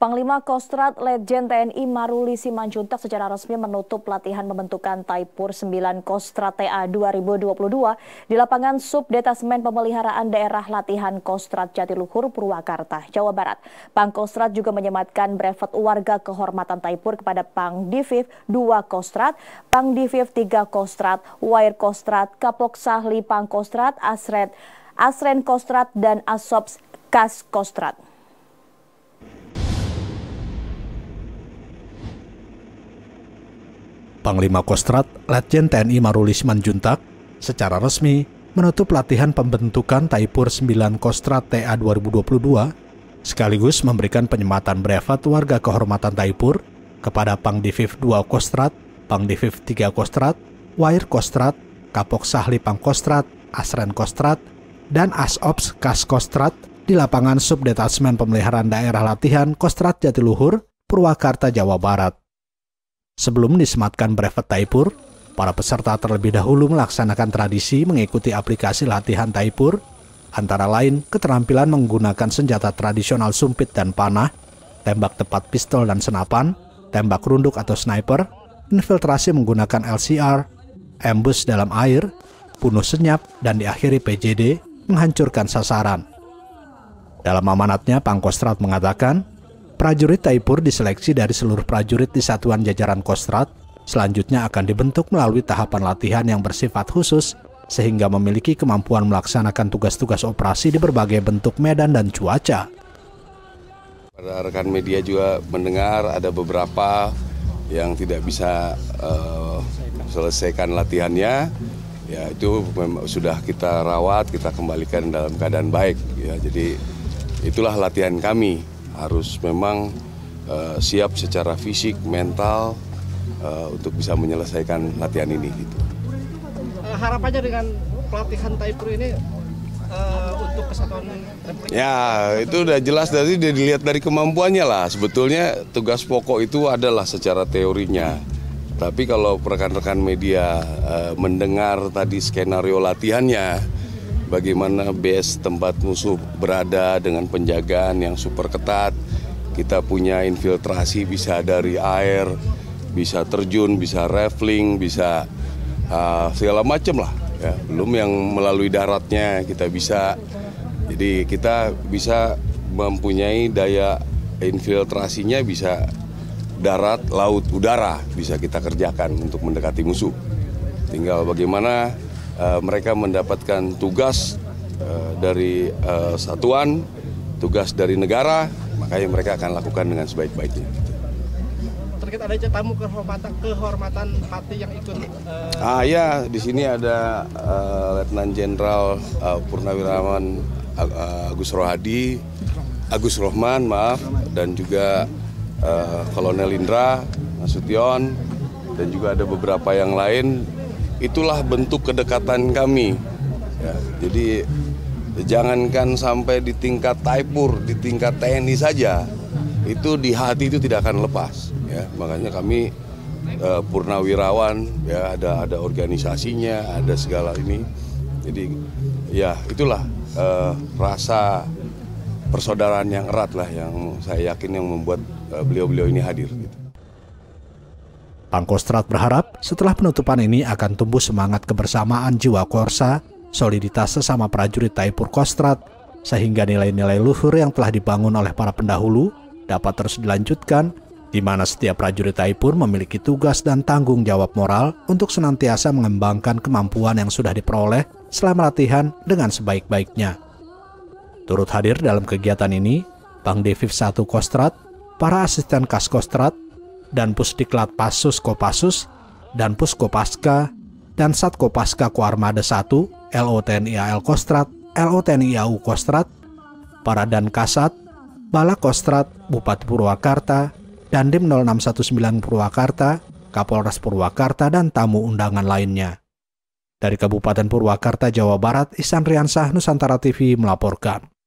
Panglima Kostrat Letjen TNI Maruli Simanjuntak secara resmi menutup latihan pembentukan Taipur 9 Kostrad TA 2022 di lapangan Subdetasmen Pemeliharaan Daerah Latihan Kostrat Jatiluhur, Purwakarta, Jawa Barat. Pang Kostrad juga menyematkan brevet warga kehormatan Taipur kepada Pang Divif 2 Kostrad, Pang Divif 3 Kostrad, Wair Kostrad, Kapok Sahli Pang Kostrad, Asret, Asren Kostrad dan Asops Kas Kostrad. Panglima Kostrad Letjen TNI Marulisman Manjuntak secara resmi menutup latihan pembentukan Taipur 9 Kostrad TA 2022 sekaligus memberikan penyematan brevet warga kehormatan Taipur kepada Pangdiviv 2 Kostrad, Pangdiviv 3 Kostrad, Wair Kostrad, Kapok Sahli Pangkostrad, Asren Kostrad, dan Asops Kas Kostrad di lapangan Subdetasmen Pemeliharaan Daerah Latihan Kostrad Jatiluhur, Purwakarta, Jawa Barat. Sebelum disematkan brevet Taipur, para peserta terlebih dahulu melaksanakan tradisi mengikuti aplikasi latihan Taipur, antara lain keterampilan menggunakan senjata tradisional sumpit dan panah, tembak tepat pistol dan senapan, tembak runduk atau sniper, infiltrasi menggunakan LCR, embus dalam air, bunuh senyap, dan diakhiri PJD menghancurkan sasaran. Dalam amanatnya, Pangkostrat mengatakan, Prajurit Taipur diseleksi dari seluruh prajurit di Satuan Jajaran Kostrat, selanjutnya akan dibentuk melalui tahapan latihan yang bersifat khusus sehingga memiliki kemampuan melaksanakan tugas-tugas operasi di berbagai bentuk medan dan cuaca. Pada rekan media juga mendengar ada beberapa yang tidak bisa uh, selesaikan latihannya, ya itu sudah kita rawat, kita kembalikan dalam keadaan baik. Ya, jadi itulah latihan kami harus memang uh, siap secara fisik, mental uh, untuk bisa menyelesaikan latihan ini. Gitu. Eh, harapannya dengan pelatihan Taipur ini uh, untuk kesatuan Republik? Ya, itu udah jelas dari dia dilihat dari kemampuannya lah. Sebetulnya tugas pokok itu adalah secara teorinya. Tapi kalau rekan-rekan media uh, mendengar tadi skenario latihannya, bagaimana base tempat musuh berada dengan penjagaan yang super ketat. Kita punya infiltrasi bisa dari air, bisa terjun, bisa rafling, bisa uh, segala macam lah. Ya, belum yang melalui daratnya kita bisa. Jadi kita bisa mempunyai daya infiltrasinya bisa darat, laut, udara bisa kita kerjakan untuk mendekati musuh. Tinggal bagaimana Eh, mereka mendapatkan tugas eh, dari eh, satuan, tugas dari negara, makanya mereka akan lakukan dengan sebaik-baiknya. Terkait ada tamu kehormatan kehormatan Pati yang ikut. Uh... Ah ya, di sini ada uh, Letnan Jenderal uh, Purnawirawan uh, Agus Rohadi, Agus Rohman, maaf, dan juga uh, Kolonel Indra Nasution, dan juga ada beberapa yang lain itulah bentuk kedekatan kami. Ya, jadi jangankan sampai di tingkat Taipur, di tingkat TNI saja, itu di hati itu tidak akan lepas. Ya, makanya kami uh, purnawirawan, ya ada ada organisasinya, ada segala ini. Jadi ya itulah uh, rasa persaudaraan yang erat lah yang saya yakin yang membuat eh, beliau-beliau uh, ini hadir. Gitu. Pangkostrat berharap setelah penutupan ini akan tumbuh semangat kebersamaan jiwa Korsa, soliditas sesama prajurit Taipur Kostrat, sehingga nilai-nilai luhur yang telah dibangun oleh para pendahulu dapat terus dilanjutkan, di mana setiap prajurit Taipur memiliki tugas dan tanggung jawab moral untuk senantiasa mengembangkan kemampuan yang sudah diperoleh selama latihan dengan sebaik-baiknya. Turut hadir dalam kegiatan ini, Pang Devif 1 Kostrat, para asisten Kas Kostrat, dan Pusdiklat Pasus Kopassus dan Puskopaska dan Satkopaska Koarmada 1, LO TNI AL Kostrat, LO TNI AU Kostrat, para dan Kasat, Bala Kostrat, Bupati Purwakarta, dan Dim 0619 Purwakarta, Kapolres Purwakarta, dan tamu undangan lainnya. Dari Kabupaten Purwakarta, Jawa Barat, Isan Riansah, Nusantara TV melaporkan.